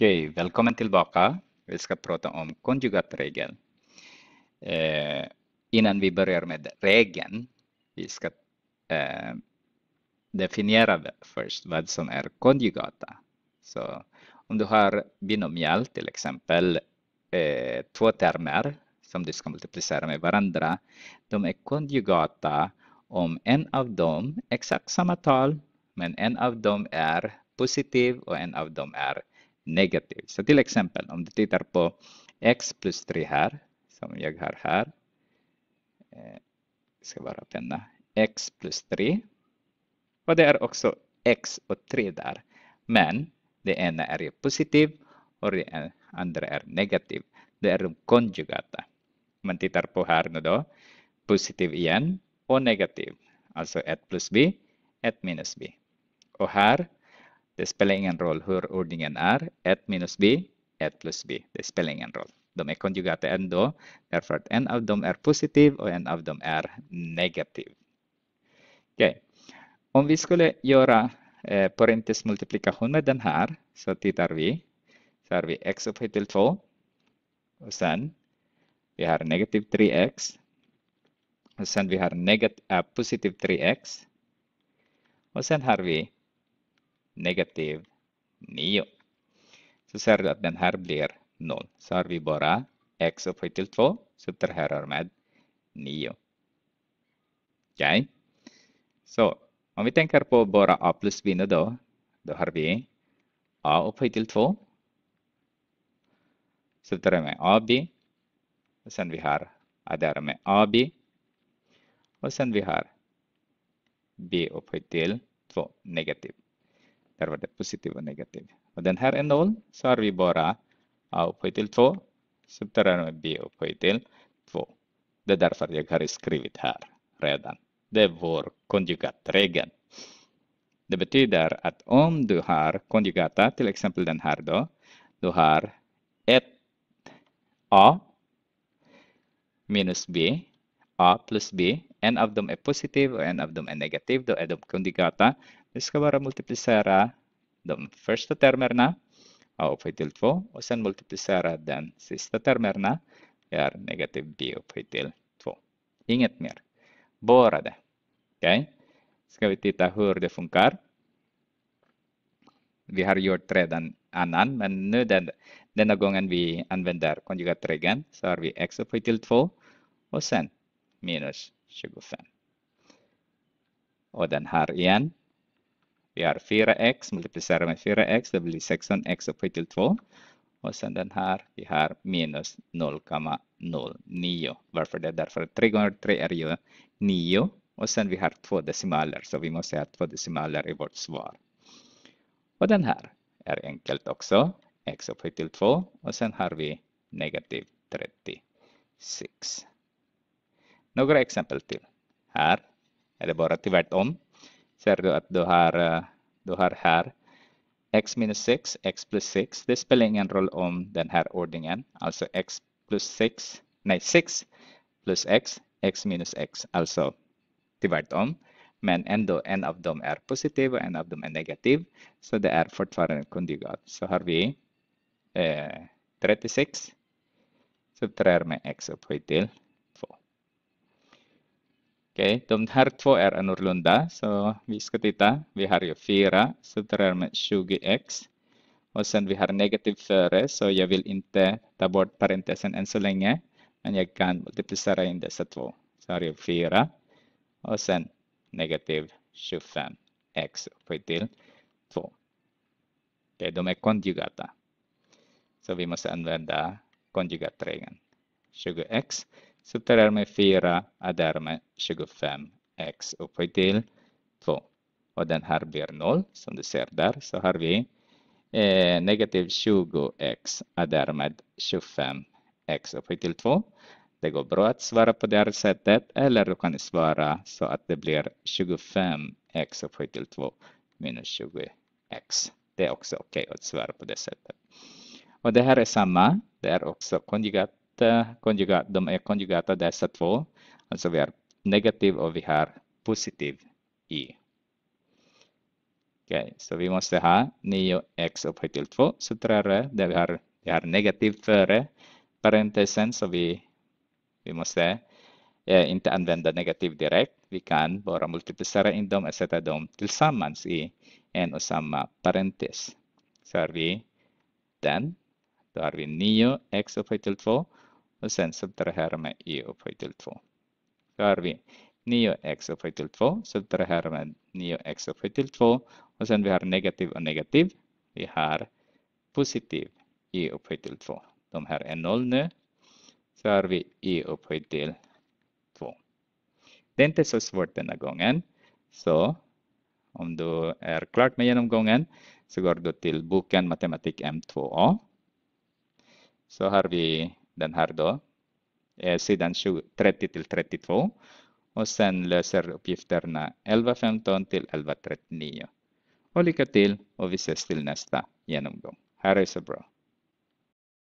Okej, välkommen tillbaka. Vi ska prata om konjugatregeln. Eh, innan vi börjar med regeln, vi ska eh, definiera först vad som är konjugata. Så om du har binomial, till exempel eh, två termer som du ska multiplicera med varandra, de är konjugata om en av dem, exakt samma tal, men en av dem är positiv och en av dem är negativ. Så till exempel om du tittar på x plus 3 här, som jag har här. Jag eh, ska bara penna. x plus 3. Och det är också x och 3 där. Men det ena är ju positiv och det andra är negativ. Det är de konjugata. Man tittar på här nu då. Positiv igen och negativ. Alltså 1 plus b, 1 minus b. Och här det spelar ingen roll hur ordningen är. 1 minus b, 1 plus b. Det spelar ingen roll. De är konjugata ändå, därför att en av dem är positiv och en av dem är negativ. Okay. Om vi skulle göra eh, multiplikation med den här, så tittar vi. Så har vi x upphöjt till 2. Och sen vi har negativ 3x. Och sen vi har negativ, äh, positiv 3x. Och sen har vi negativ 9. Så ser du att den här blir 0. Så har vi bara x upphöjt till 2 subtraherar med 9. Okej? Okay. Så om vi tänker på bara a plus b nu då. Då har vi a upphöjt till 2. Subtraherar med ab. Och sen vi har a där med ab. Och sen vi har b upphöjt till 2 negativ. Här var det positiv och negativ. Och den här är noll så har vi bara a upphöjt till 2 Subterrar med b upphöjt till 2. Det är därför jag har skrivit här redan. Det är vår konjugatregel. Det betyder att om du har konjugata, till exempel den här då, du har 1a minus b, a plus b, en av dem är positiv och en av dem är negativ, då är de konjugata vi ska bara multiplicera de första termerna upphöjt till 2 och sen multiplicera den sista termerna är negativ b upphöjt till 2. Inget mer. Bara det. Okej? Okay? Ska vi titta hur det funkar. Vi har gjort redan annan, men nu den, denna gången vi använder konjugatregeln så har vi x upphöjt till 2 och sen minus 25. Och den här igen vi har 4x multiplicerar med 4x, det blir 16x upphöjt till 2. Och sen den här, vi har minus 0,09. Varför det? Därför att 3 gånger 3 är ju 9. Och sen vi har två decimaler, så vi måste ha två decimaler i vårt svar. Och den här är enkelt också. x upphöjt till 2 och sen har vi negativ 36. Några exempel till. Här är det bara till tvärtom ser du att du har, eh, du har här x minus 6, x plus 6. Det spelar ingen roll om den här ordningen, alltså x plus 6, nej 6 plus x, x minus x, alltså tvärtom. Men ändå en av dem är positiv och en av dem är negativ, så det är fortfarande kondigat. Så har vi eh, 36 subtraherar med x upphöjt till Okay, de här två är annorlunda, så vi ska titta. Vi har ju 4, subtraherar med 20x. Och sen vi har negativ före, så jag vill inte ta bort parentesen än så länge. Men jag kan multiplicera in dessa två. Så har jag 4 och sen negativ 25x upphöjt till 2. Okay, de är konjugata. Så vi måste använda konjugatregeln. 20x så med 4 är därmed 25x upphöjt till 2. Och den här blir 0 som du ser där så har vi eh, negativ 20x är därmed 25x upphöjt till 2. Det går bra att svara på det här sättet eller du kan svara så att det blir 25x upphöjt till 2 minus 20x. Det är också okej okay att svara på det sättet. Och det här är samma, det är också konjugat conjugate, de är konjugata dessa två. Alltså vi har negativ och vi har positiv i. Okej, okay, så vi måste ha 9x upphöjt till 2, så 3 där vi har, vi har negativ före parentesen, så vi, vi måste eh, inte använda negativ direkt. Vi kan bara multiplicera in dem och sätta dem tillsammans i en och samma parentes. Så har vi den, då har vi 9x upphöjt till 2 och sen subtrahera med i upphöjt till 2. Då har vi 9x upphöjt till 2, subtrahera med 9x upphöjt till 2 och sen vi har negativ och negativ. Vi har positiv i upphöjt till 2. De här är 0 nu. Så har vi i upphöjt till 2. Det är inte så svårt denna gången. Så om du är klar med genomgången så går du till boken Matematik M2A. Så har vi den här då, eh, sidan 30 till 32 och sen löser uppgifterna 11.15 till 11.39. Och lycka till och vi ses till nästa genomgång. Här är så bra.